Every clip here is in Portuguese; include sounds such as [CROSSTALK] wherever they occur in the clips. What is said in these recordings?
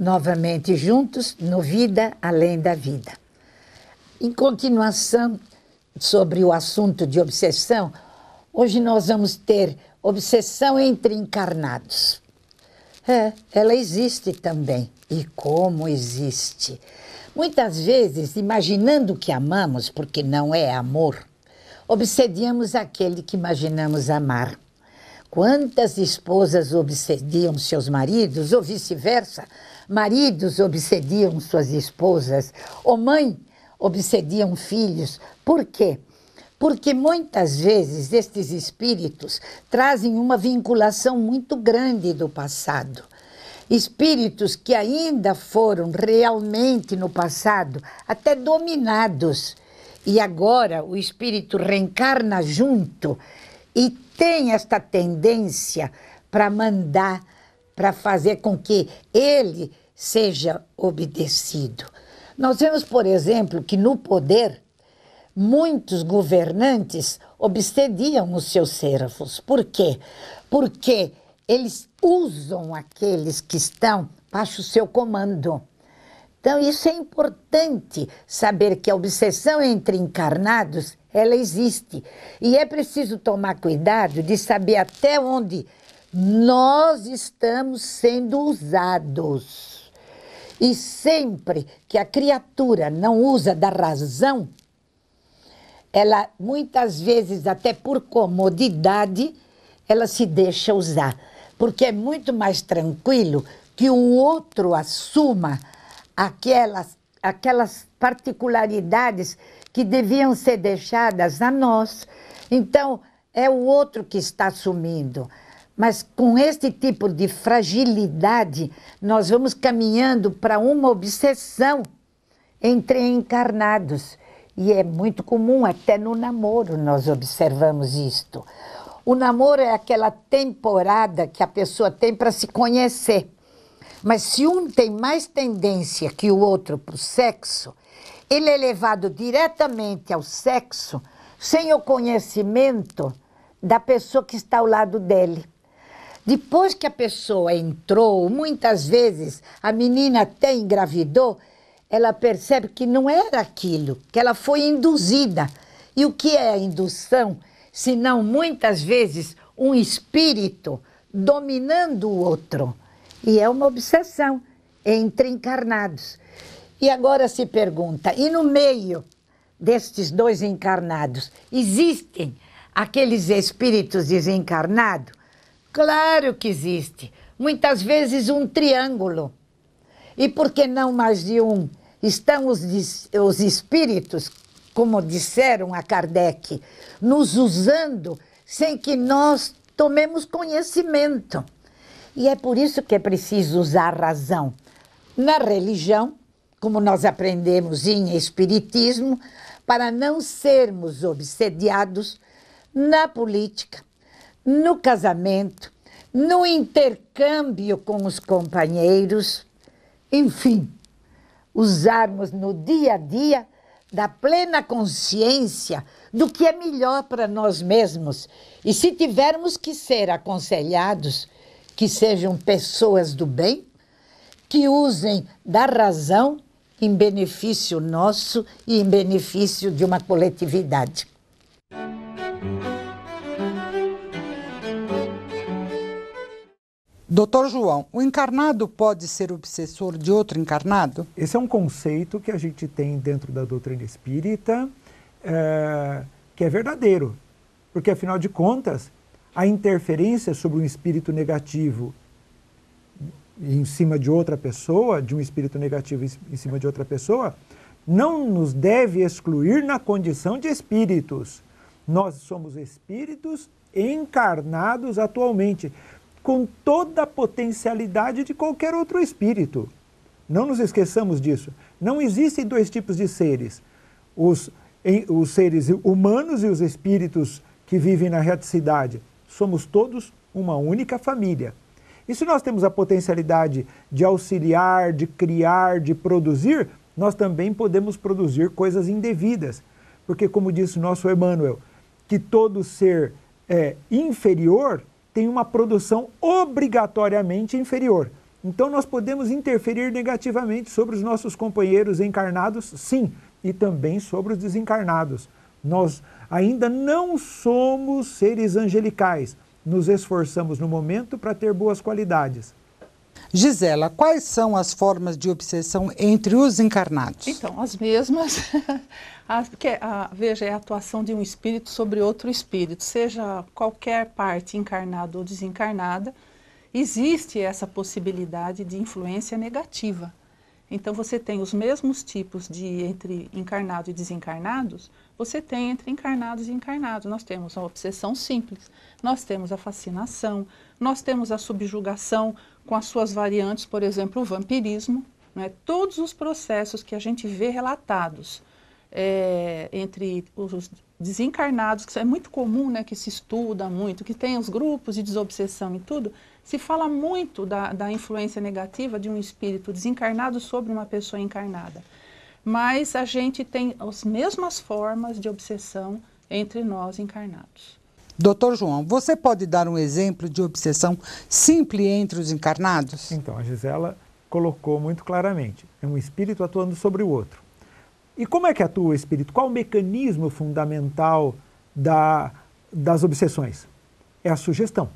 novamente juntos no Vida Além da Vida. Em continuação sobre o assunto de obsessão, hoje nós vamos ter obsessão entre encarnados. É, ela existe também. E como existe? Muitas vezes, imaginando que amamos, porque não é amor, obsediamos aquele que imaginamos amar. Quantas esposas obsediam seus maridos, ou vice-versa, maridos obsediam suas esposas, ou mãe obsediam filhos. Por quê? Porque muitas vezes estes espíritos trazem uma vinculação muito grande do passado. Espíritos que ainda foram realmente no passado até dominados. E agora o espírito reencarna junto e tem esta tendência para mandar para fazer com que ele seja obedecido. Nós vemos, por exemplo, que no poder, muitos governantes obsediam os seus servos. Por quê? Porque eles usam aqueles que estão baixo o seu comando. Então, isso é importante saber que a obsessão entre encarnados, ela existe. E é preciso tomar cuidado de saber até onde nós estamos sendo usados. E sempre que a criatura não usa da razão, ela muitas vezes, até por comodidade, ela se deixa usar. Porque é muito mais tranquilo que o outro assuma aquelas, aquelas particularidades que deviam ser deixadas a nós. Então, é o outro que está assumindo. Mas com este tipo de fragilidade, nós vamos caminhando para uma obsessão entre encarnados. E é muito comum, até no namoro nós observamos isto. O namoro é aquela temporada que a pessoa tem para se conhecer. Mas se um tem mais tendência que o outro para o sexo, ele é levado diretamente ao sexo sem o conhecimento da pessoa que está ao lado dele. Depois que a pessoa entrou, muitas vezes a menina até engravidou, ela percebe que não era aquilo, que ela foi induzida. E o que é a indução? Senão, muitas vezes, um espírito dominando o outro. E é uma obsessão entre encarnados. E agora se pergunta: e no meio destes dois encarnados, existem aqueles espíritos desencarnados Claro que existe. Muitas vezes um triângulo. E por que não mais de um? Estão os, os espíritos, como disseram a Kardec, nos usando sem que nós tomemos conhecimento. E é por isso que é preciso usar a razão. Na religião, como nós aprendemos em Espiritismo, para não sermos obsediados, na política, no casamento, no intercâmbio com os companheiros, enfim, usarmos no dia a dia da plena consciência do que é melhor para nós mesmos. E se tivermos que ser aconselhados, que sejam pessoas do bem, que usem da razão em benefício nosso e em benefício de uma coletividade. Doutor João, o encarnado pode ser obsessor de outro encarnado? Esse é um conceito que a gente tem dentro da doutrina espírita é, que é verdadeiro. Porque, afinal de contas, a interferência sobre um espírito negativo em cima de outra pessoa, de um espírito negativo em cima de outra pessoa, não nos deve excluir na condição de espíritos. Nós somos espíritos encarnados atualmente com toda a potencialidade de qualquer outro espírito. Não nos esqueçamos disso. Não existem dois tipos de seres: os, em, os seres humanos e os espíritos que vivem na reaticidade. Somos todos uma única família. E se nós temos a potencialidade de auxiliar, de criar, de produzir, nós também podemos produzir coisas indevidas. Porque, como disse o nosso Emmanuel, que todo ser é inferior tem uma produção obrigatoriamente inferior. Então, nós podemos interferir negativamente sobre os nossos companheiros encarnados, sim, e também sobre os desencarnados. Nós ainda não somos seres angelicais. Nos esforçamos no momento para ter boas qualidades. Gisela, quais são as formas de obsessão entre os encarnados? Então, as mesmas. [LAUGHS] porque, a, ah, veja, é a atuação de um espírito sobre outro espírito, seja qualquer parte encarnada ou desencarnada, existe essa possibilidade de influência negativa. Então, você tem os mesmos tipos de entre encarnado e desencarnados, você tem entre encarnados e encarnados. Nós temos a obsessão simples, nós temos a fascinação, nós temos a subjugação com as suas variantes, por exemplo, o vampirismo. Né? Todos os processos que a gente vê relatados é, entre os desencarnados, que é muito comum, né, que se estuda muito, que tem os grupos de desobsessão e tudo, se fala muito da, da influência negativa de um espírito desencarnado sobre uma pessoa encarnada. Mas a gente tem as mesmas formas de obsessão entre nós encarnados. Doutor João, você pode dar um exemplo de obsessão simples entre os encarnados? Então, a Gisela colocou muito claramente. É um espírito atuando sobre o outro. E como é que atua o espírito? Qual o mecanismo fundamental da, das obsessões? É a sugestão.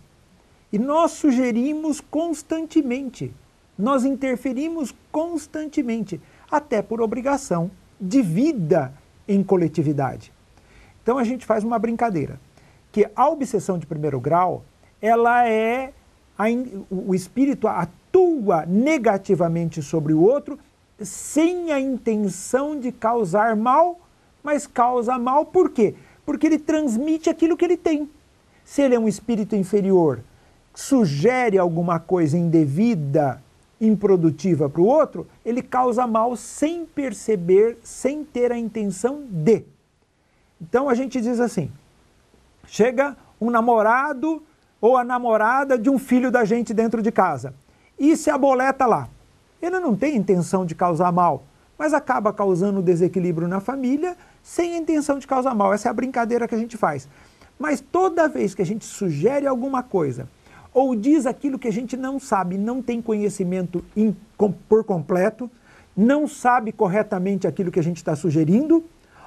E nós sugerimos constantemente, nós interferimos constantemente, até por obrigação de vida em coletividade. Então a gente faz uma brincadeira que a obsessão de primeiro grau, ela é a, o espírito atua negativamente sobre o outro sem a intenção de causar mal, mas causa mal por quê? Porque ele transmite aquilo que ele tem. Se ele é um espírito inferior, sugere alguma coisa indevida, improdutiva para o outro, ele causa mal sem perceber, sem ter a intenção de. Então a gente diz assim: Chega um namorado ou a namorada de um filho da gente dentro de casa e se aboleta lá. Ele não tem intenção de causar mal, mas acaba causando desequilíbrio na família sem a intenção de causar mal. Essa é a brincadeira que a gente faz. Mas toda vez que a gente sugere alguma coisa ou diz aquilo que a gente não sabe, não tem conhecimento por completo, não sabe corretamente aquilo que a gente está sugerindo,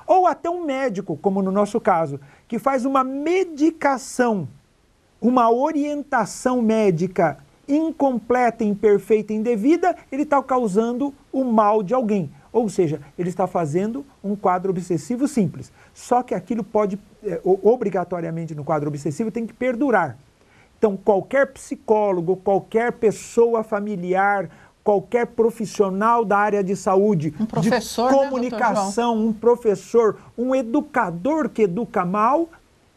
ou até um médico, como no nosso caso, que faz uma medicação, uma orientação médica incompleta, imperfeita, indevida, ele está causando o mal de alguém. Ou seja, ele está fazendo um quadro obsessivo simples. Só que aquilo pode, é, obrigatoriamente no quadro obsessivo, tem que perdurar. Então, qualquer psicólogo, qualquer pessoa familiar, qualquer profissional da área de saúde, um professor, né, de comunicação, né, um professor, um educador que educa mal,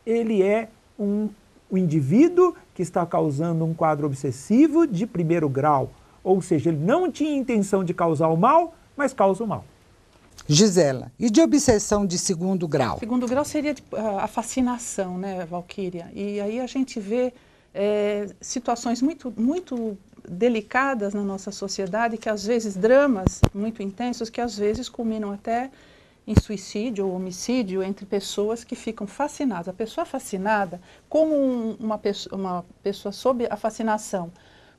ele é um, um indivíduo que está causando um quadro obsessivo de primeiro grau. Ou seja, ele não tinha intenção de causar o mal, mas causa o mal. Gisela, e de obsessão de segundo grau? Segundo grau seria tipo, a fascinação, né, Valquíria? E aí a gente vê é, situações muito, muito delicadas na nossa sociedade, que às vezes dramas muito intensos, que às vezes culminam até em suicídio ou homicídio entre pessoas que ficam fascinadas. A pessoa fascinada, como um, uma, pessoa, uma pessoa sob a fascinação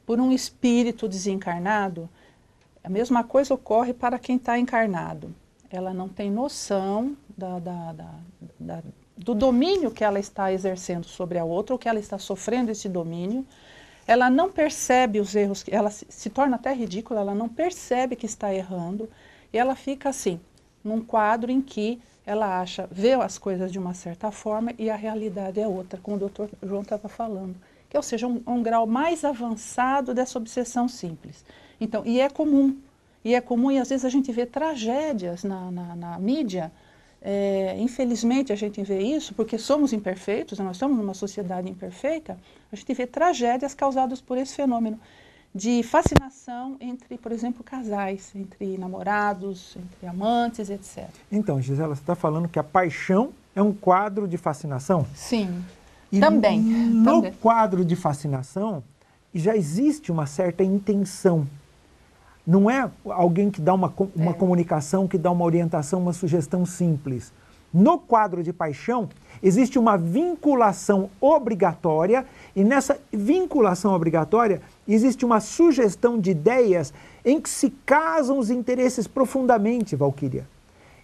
por um espírito desencarnado, a mesma coisa ocorre para quem está encarnado. Ela não tem noção da, da, da, do domínio que ela está exercendo sobre a outra, ou que ela está sofrendo esse domínio, ela não percebe os erros, ela se, torna até ridícula, ela não percebe que está errando e ela fica assim, num quadro em que ela acha, vê as coisas de uma certa forma e a realidade é outra, como o doutor João estava falando. Que, ou seja, um, um grau mais avançado dessa obsessão simples. Então, e é comum, e é comum, e às vezes a gente vê tragédias na, na, na mídia é, infelizmente a gente vê isso porque somos imperfeitos, nós estamos numa sociedade imperfeita, a gente vê tragédias causadas por esse fenômeno de fascinação entre, por exemplo, casais, entre namorados, entre amantes, etc. Então, Gisela, você está falando que a paixão é um quadro de fascinação? Sim, e também. No também. quadro de fascinação já existe uma certa intenção não é alguém que dá uma, é. uma é. comunicação, que dá uma orientação, uma sugestão simples. No quadro de paixão, existe uma vinculação obrigatória, e nessa vinculação obrigatória existe uma sugestão de ideias em que se casam os interesses profundamente, Valquíria.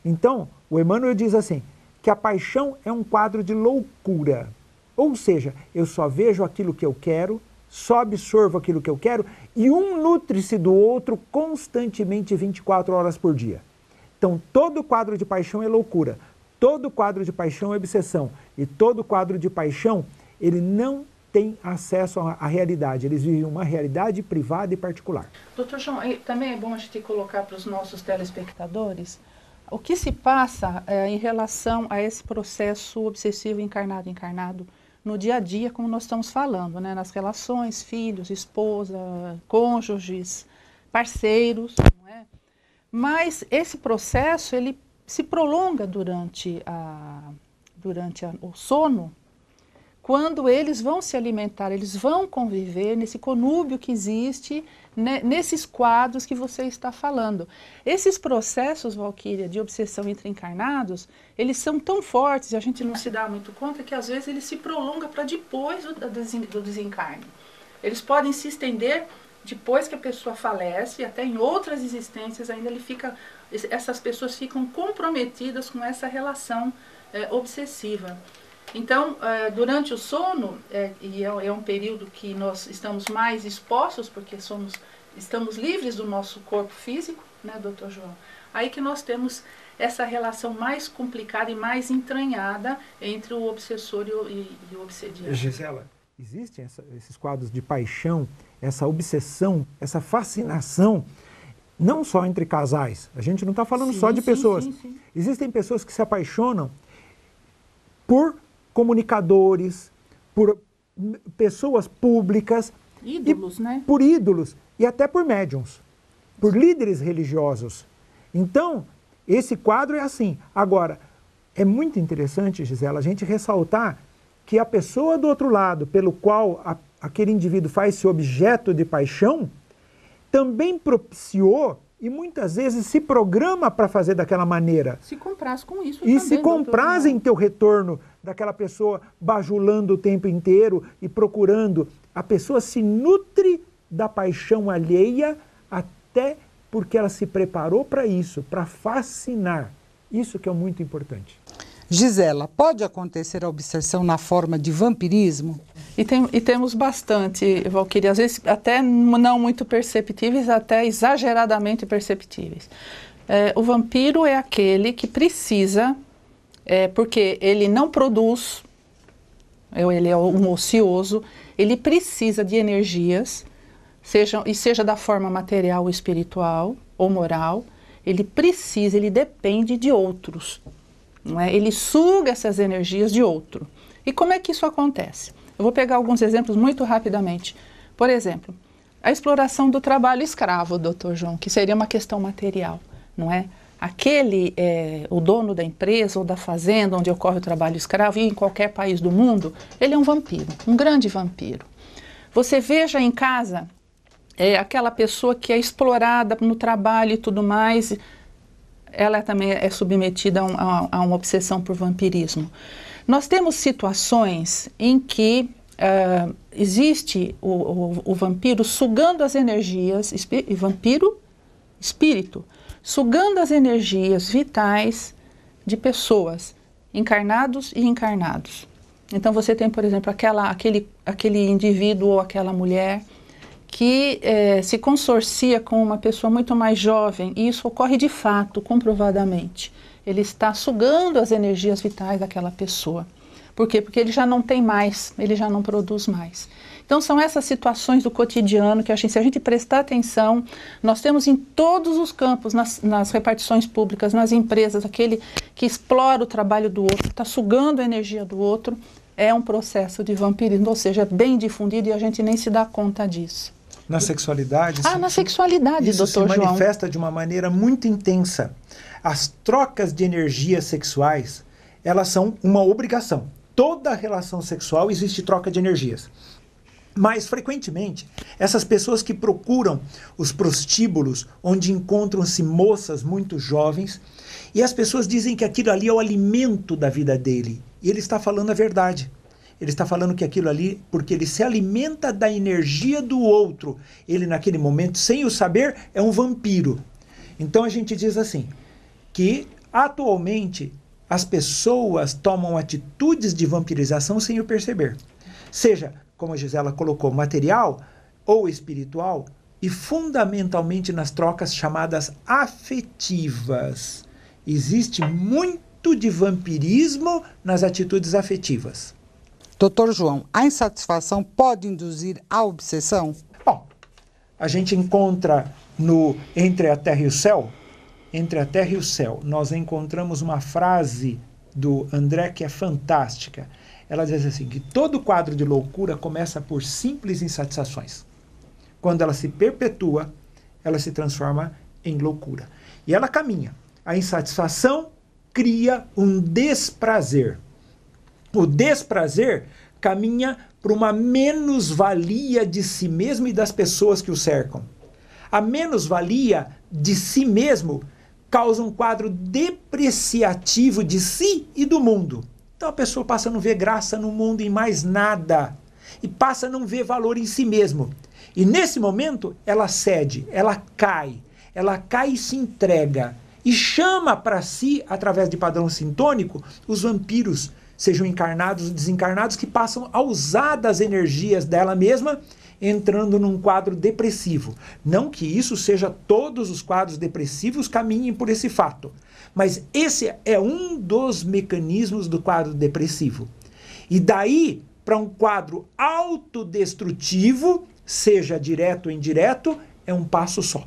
Então, o Emmanuel diz assim: que a paixão é um quadro de loucura. Ou seja, eu só vejo aquilo que eu quero, só absorvo aquilo que eu quero e um nutre-se do outro constantemente 24 horas por dia. Então, todo quadro de paixão é loucura, todo quadro de paixão é obsessão e todo quadro de paixão ele não tem acesso à realidade, eles vivem uma realidade privada e particular. Doutor João, é, também é bom a gente colocar para os nossos telespectadores o que se passa é, em relação a esse processo obsessivo encarnado-encarnado no dia a dia, como nós estamos falando, né? nas relações, filhos, esposa, cônjuges, parceiros. Não é? Mas esse processo ele se prolonga durante, a, durante a, o sono quando eles vão se alimentar, eles vão conviver nesse conúbio que existe, né, nesses quadros que você está falando. Esses processos, Valquíria, de obsessão entre encarnados, eles são tão fortes, e a gente não se dá muito conta, que às vezes eles se prolongam para depois do desencarne. Eles podem se estender depois que a pessoa falece, até em outras existências ainda ele fica, essas pessoas ficam comprometidas com essa relação é, obsessiva. Então, eh, durante o sono, eh, e é, é um período que nós estamos mais expostos, porque somos, estamos livres do nosso corpo físico, né, doutor João? Aí que nós temos essa relação mais complicada e mais entranhada entre o obsessor e o, e, e o obsediado. Gisela, existem essa, esses quadros de paixão, essa obsessão, essa fascinação não só entre casais, a gente não está falando sim, só de sim, pessoas. Sim, Existem pessoas que se apaixonam por comunicadores, por pessoas públicas. Ídolos, e, né? Por ídolos e até por médiums, por líderes religiosos. Então, esse quadro é assim. Agora, é muito interessante, Gisela, a gente ressaltar que a pessoa do outro lado, pelo qual a, aquele indivíduo faz-se objeto de paixão, também propiciou e muitas vezes se programa para fazer daquela maneira. Se compraz com isso. E também, se compraz em teu retorno daquela pessoa bajulando o tempo inteiro e procurando. A pessoa se nutre da paixão alheia até porque ela se preparou para isso, para fascinar. Isso que é muito importante. Gisela, pode acontecer a obsessão na forma de vampirismo? E, tem, e temos bastante, Valkyrie, às vezes até não muito perceptíveis, até exageradamente perceptíveis. É, o vampiro é aquele que precisa é, porque ele não produz, ele é um ocioso, ele precisa de energias, seja, e seja da forma material, espiritual ou moral, ele precisa, ele depende de outros. Não é? Ele suga essas energias de outro. E como é que isso acontece? Eu vou pegar alguns exemplos muito rapidamente. Por exemplo, a exploração do trabalho escravo, doutor João, que seria uma questão material, não é? aquele, é, o dono da empresa ou da fazenda onde ocorre o trabalho escravo, e em qualquer país do mundo, ele é um vampiro, um grande vampiro. Você veja em casa é, aquela pessoa que é explorada no trabalho e tudo mais, ela também é submetida a, um, a, a uma obsessão por vampirismo. Nós temos situações em que uh, existe o, o, o vampiro sugando as energias, e vampiro, espírito, sugando as energias vitais de pessoas, encarnados e encarnados. Então você tem, por exemplo, aquela, aquele, aquele indivíduo ou aquela mulher que é, se consorcia com uma pessoa muito mais jovem, e isso ocorre de fato, comprovadamente. Ele está sugando as energias vitais daquela pessoa. Por quê? Porque ele já não tem mais, ele já não produz mais. Então, são essas situações do cotidiano que, acho, se a gente prestar atenção, nós temos em todos os campos, nas, nas repartições públicas, nas empresas, aquele que explora o trabalho do outro, está sugando a energia do outro, é um processo de vampirismo, ou seja, é bem difundido e a gente nem se dá conta disso. Na sexualidade? Ah, na sexualidade, isso doutor João. se manifesta de uma maneira muito intensa. As trocas de energias sexuais, elas são uma obrigação. Toda relação sexual existe troca de energias. Mas, frequentemente, essas pessoas que procuram os prostíbulos, onde encontram-se moças muito jovens, e as pessoas dizem que aquilo ali é o alimento da vida dele. E ele está falando a verdade. Ele está falando que aquilo ali, porque ele se alimenta da energia do outro. Ele, naquele momento, sem o saber, é um vampiro. Então a gente diz assim: que atualmente as pessoas tomam atitudes de vampirização sem o perceber. Seja como a Gisela colocou, material ou espiritual, e fundamentalmente nas trocas chamadas afetivas. Existe muito de vampirismo nas atitudes afetivas. Doutor João, a insatisfação pode induzir à obsessão? Bom, a gente encontra no Entre a Terra e o Céu, Entre a Terra e o Céu, nós encontramos uma frase do André que é fantástica. Ela diz assim: que todo quadro de loucura começa por simples insatisfações. Quando ela se perpetua, ela se transforma em loucura. E ela caminha. A insatisfação cria um desprazer. O desprazer caminha para uma menos-valia de si mesmo e das pessoas que o cercam. A menos-valia de si mesmo causa um quadro depreciativo de si e do mundo. Então a pessoa passa a não ver graça no mundo em mais nada e passa a não ver valor em si mesmo. E nesse momento ela cede, ela cai, ela cai e se entrega e chama para si, através de padrão sintônico, os vampiros, sejam encarnados ou desencarnados, que passam a usar das energias dela mesma entrando num quadro depressivo. Não que isso seja todos os quadros depressivos caminhem por esse fato, mas esse é um dos mecanismos do quadro depressivo. E daí para um quadro autodestrutivo, seja direto ou indireto, é um passo só.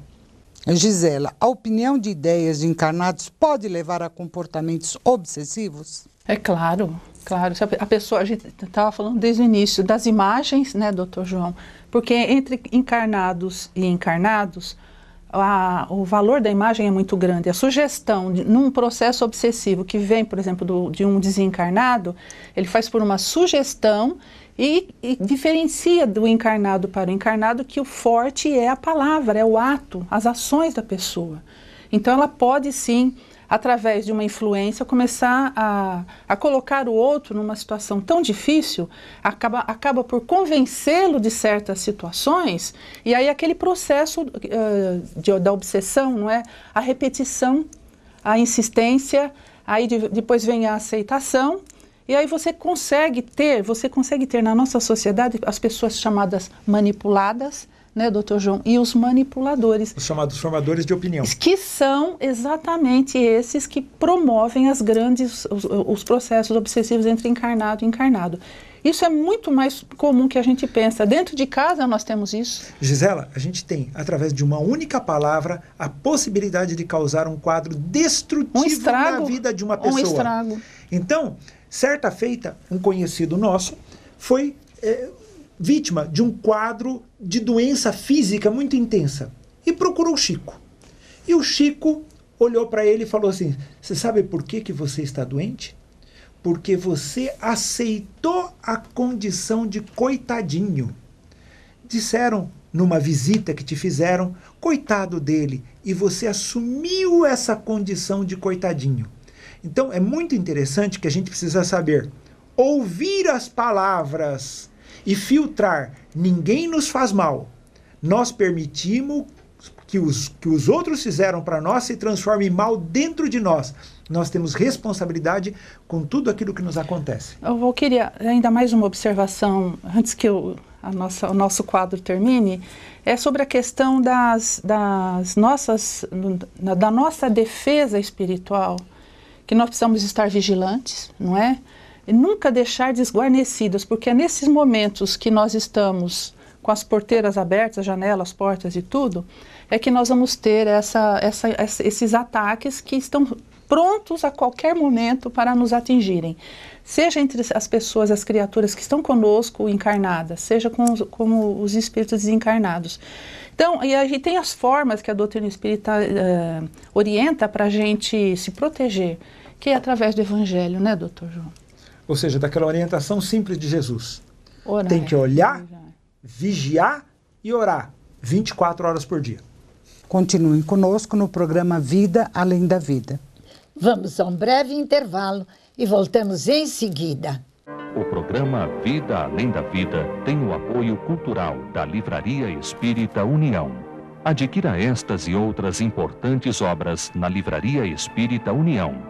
Gisela, a opinião de ideias de encarnados pode levar a comportamentos obsessivos? É claro, Claro, a pessoa, a gente estava falando desde o início das imagens, né, doutor João? Porque entre encarnados e encarnados, a, o valor da imagem é muito grande. A sugestão, de, num processo obsessivo que vem, por exemplo, do, de um desencarnado, ele faz por uma sugestão e, e, diferencia do encarnado para o encarnado que o forte é a palavra, é o ato, as ações da pessoa. Então ela pode sim através de uma influência, começar a, a colocar o outro numa situação tão difícil, acaba, acaba por convencê-lo de certas situações, e aí aquele processo uh, de, da obsessão, não é? A repetição, a insistência, aí de, depois vem a aceitação, e aí você consegue ter, você consegue ter na nossa sociedade as pessoas chamadas manipuladas, né, doutor João? E os manipuladores. Os chamados formadores de opinião. Que são exatamente esses que promovem as grandes, os, os processos obsessivos entre encarnado e encarnado. Isso é muito mais comum que a gente pensa. Dentro de casa nós temos isso. Gisela, a gente tem, através de uma única palavra, a possibilidade de causar um quadro destrutivo um estrago, na vida de uma pessoa. Um estrago. Então, certa feita, um conhecido nosso foi é, vítima de um quadro de doença física muito intensa e procurou o Chico. E o Chico olhou para ele e falou assim: Você sabe por que, que você está doente? Porque você aceitou a condição de coitadinho. Disseram numa visita que te fizeram, coitado dele, e você assumiu essa condição de coitadinho. Então é muito interessante que a gente precisa saber ouvir as palavras e filtrar ninguém nos faz mal, nós permitimos que os, que os outros fizeram para nós se transforme mal dentro de nós. Nós temos responsabilidade com tudo aquilo que nos acontece. Eu queria ainda mais uma observação antes que eu, a nossa, o nosso quadro termine, é sobre a questão das, das nossas, da nossa defesa espiritual, que nós precisamos estar vigilantes, não é? nunca deixar desguarnecidas, porque é nesses momentos que nós estamos com as porteiras abertas, janelas, portas e tudo, é que nós vamos ter essa, essa, esses ataques que estão prontos a qualquer momento para nos atingirem. Seja entre as pessoas, as criaturas que estão conosco encarnadas, seja com os, como os espíritos desencarnados. Então, e aí tem as formas que a doutrina espírita uh, orienta para a gente se proteger, que é através do evangelho, né, doutor João? ou seja, daquela orientação simples de Jesus. Orar. Tem que olhar, vigiar e orar 24 horas por dia. Continuem conosco no programa Vida Além da Vida. Vamos a um breve intervalo e voltamos em seguida. O programa Vida Além da Vida tem o apoio cultural da Livraria Espírita União. Adquira estas e outras importantes obras na Livraria Espírita União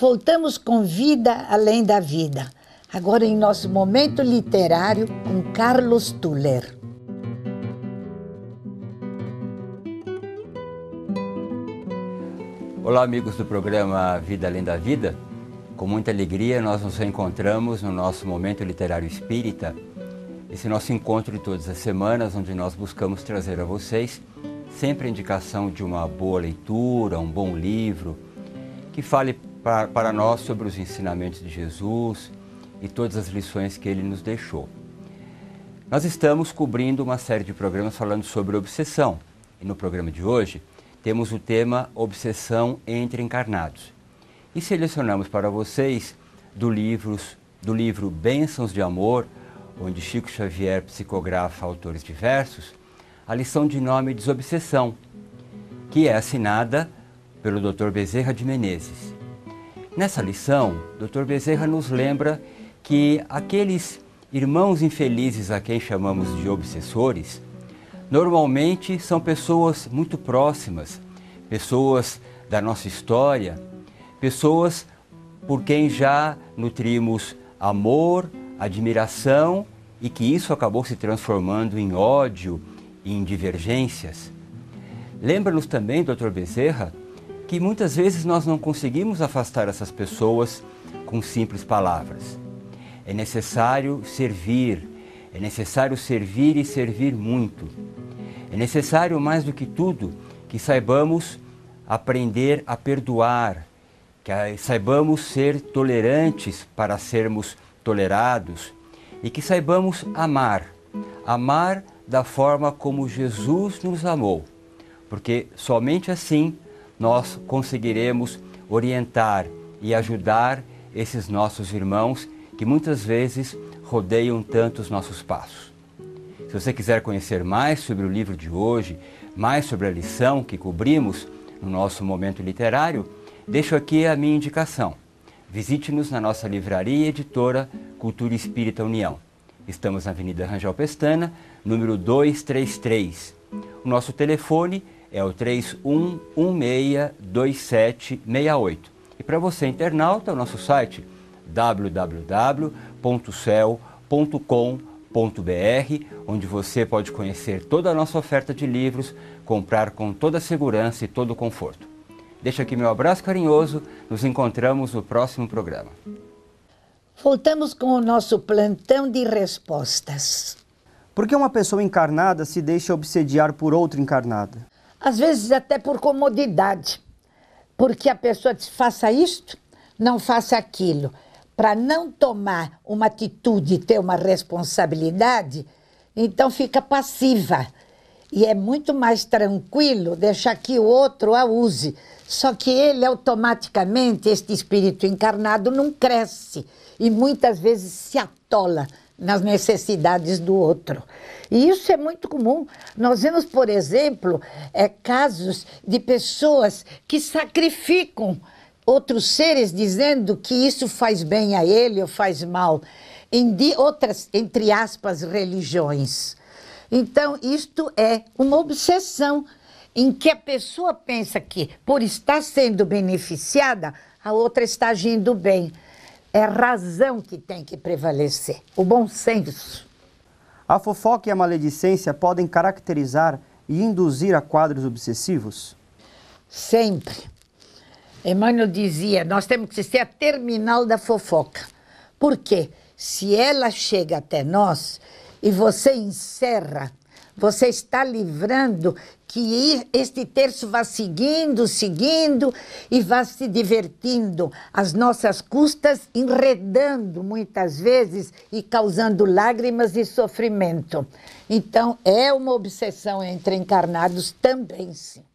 voltamos com vida além da vida. Agora em nosso momento literário com Carlos Tuller. Olá, amigos do programa Vida Além da Vida. Com muita alegria, nós nos encontramos no nosso momento literário espírita, esse nosso encontro de todas as semanas, onde nós buscamos trazer a vocês sempre a indicação de uma boa leitura, um bom livro, que fale para, para nós sobre os ensinamentos de Jesus e todas as lições que ele nos deixou. Nós estamos cobrindo uma série de programas falando sobre obsessão. E no programa de hoje temos o tema Obsessão entre Encarnados. E selecionamos para vocês do, livros, do livro Bênçãos de Amor, onde Chico Xavier psicografa autores diversos, a lição de nome Desobsessão, que é assinada pelo Dr. Bezerra de Menezes. Nessa lição, Dr. Bezerra nos lembra que aqueles irmãos infelizes a quem chamamos de obsessores, normalmente são pessoas muito próximas, pessoas da nossa história, pessoas por quem já nutrimos amor, admiração e que isso acabou se transformando em ódio, em divergências. Lembra-nos também, Dr. Bezerra, que muitas vezes nós não conseguimos afastar essas pessoas com simples palavras. É necessário servir, é necessário servir e servir muito. É necessário, mais do que tudo, que saibamos aprender a perdoar, que saibamos ser tolerantes para sermos tolerados e que saibamos amar. Amar da forma como Jesus nos amou, porque somente assim nós conseguiremos orientar e ajudar esses nossos irmãos que muitas vezes rodeiam tanto os nossos passos. Se você quiser conhecer mais sobre o livro de hoje, mais sobre a lição que cobrimos no nosso momento literário, deixo aqui a minha indicação. Visite-nos na nossa livraria e editora Cultura Espírita União. Estamos na Avenida Rangel Pestana, número 233. O nosso telefone é é o 31162768. E para você, internauta, o nosso site www.cel.com.br, onde você pode conhecer toda a nossa oferta de livros, comprar com toda a segurança e todo o conforto. Deixo aqui meu abraço carinhoso, nos encontramos no próximo programa. Voltamos com o nosso plantão de respostas. Por que uma pessoa encarnada se deixa obsediar por outra encarnada? às vezes até por comodidade, porque a pessoa diz: faça isto, não faça aquilo. Para não tomar uma atitude, ter uma responsabilidade, então fica passiva. E é muito mais tranquilo deixar que o outro a use. Só que ele automaticamente, este espírito encarnado, não cresce e muitas vezes se atola nas necessidades do outro. E isso é muito comum. Nós vemos, por exemplo, é, casos de pessoas que sacrificam outros seres dizendo que isso faz bem a ele ou faz mal, em outras, entre aspas, religiões. Então, isto é uma obsessão em que a pessoa pensa que, por estar sendo beneficiada, a outra está agindo bem. É razão que tem que prevalecer, o bom senso. A fofoca e a maledicência podem caracterizar e induzir a quadros obsessivos? Sempre. Emmanuel dizia: nós temos que ser a terminal da fofoca. Porque se ela chega até nós e você encerra, você está livrando que este terço vá seguindo, seguindo e vá se divertindo às nossas custas, enredando muitas vezes e causando lágrimas e sofrimento. Então, é uma obsessão entre encarnados também, sim.